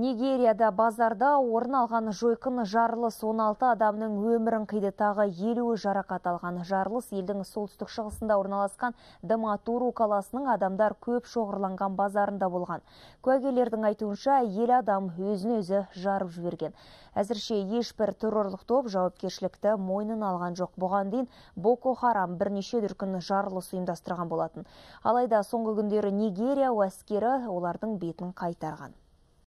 Нигерияда базарда орын алған жойқын жарылыс 16 адамның өмірін қиды тағы елуі жарақат алған. Жарылыс елдің солтүстік шығысында орналасқан Даматуру қаласының адамдар көп шоғырланған базарында болған. Куәгерлердің айтуынша ел адам өзін өзі жарып жіберген. Әзірше ешбір террорлық топ жауапкершілікті мойнын алған жоқ. Бұған дейін Боко Харам бірнеше дүркін жарылыс ұйымдастырған болатын. Алайда соңғы күндері Нигерия әскері олардың бетін қайтарған.